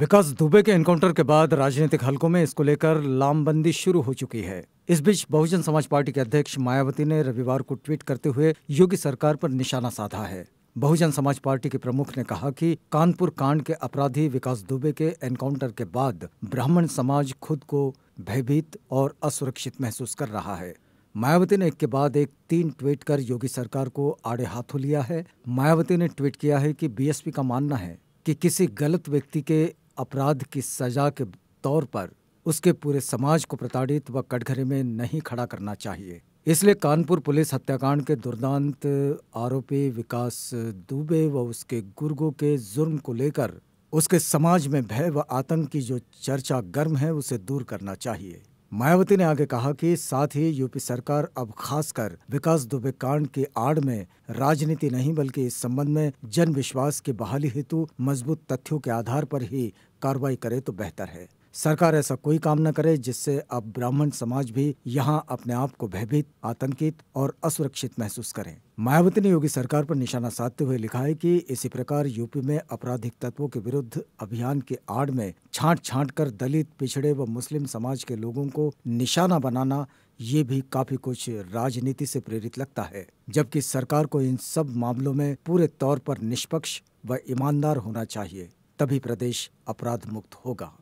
विकास दुबे के एनकाउंटर के बाद राजनीतिक हलकों में इसको लेकर लामबंदी शुरू हो चुकी है इस बीच बहुजन समाज पार्टी के अध्यक्ष मायावती ने रविवार को ट्वीट करते हुए योगी सरकार पर निशाना साधा है बहुजन समाज पार्टी के प्रमुख ने कहा कि कानपुर कांड के अपराधी विकास दुबे के एनकाउंटर के बाद ब्राह्मण समाज खुद को भयभीत और असुरक्षित महसूस कर रहा है मायावती ने एक के बाद एक तीन ट्वीट कर योगी सरकार को आड़े हाथों लिया है मायावती ने ट्वीट किया है कि बीएसपी का मानना है कि किसी गलत व्यक्ति के अपराध की सजा के तौर पर उसके पूरे समाज को प्रताड़ित व कटघरे में नहीं खड़ा करना चाहिए इसलिए कानपुर पुलिस हत्याकांड के दुर्दांत आरोपी विकास दुबे व उसके गुर्गो के जुर्म को लेकर उसके समाज में भय व आतंक की जो चर्चा गर्म है उसे दूर करना चाहिए मायावती ने आगे कहा कि साथ ही यूपी सरकार अब खासकर विकास दुबे कांड के आड़ में राजनीति नहीं बल्कि इस संबंध में जन विश्वास की बहाली हेतु मजबूत तथ्यों के आधार पर ही कार्रवाई करे तो बेहतर है सरकार ऐसा कोई काम न करे जिससे अब ब्राह्मण समाज भी यहाँ अपने आप को भयभीत आतंकित और असुरक्षित महसूस करें मायावती ने योगी सरकार पर निशाना साधते हुए लिखा है कि इसी प्रकार यूपी में आपराधिक तत्वों के विरुद्ध अभियान के आड़ में छांट छांट कर दलित पिछड़े व मुस्लिम समाज के लोगों को निशाना बनाना ये भी काफी कुछ राजनीति से प्रेरित लगता है जबकि सरकार को इन सब मामलों में पूरे तौर पर निष्पक्ष व ईमानदार होना चाहिए तभी प्रदेश अपराध मुक्त होगा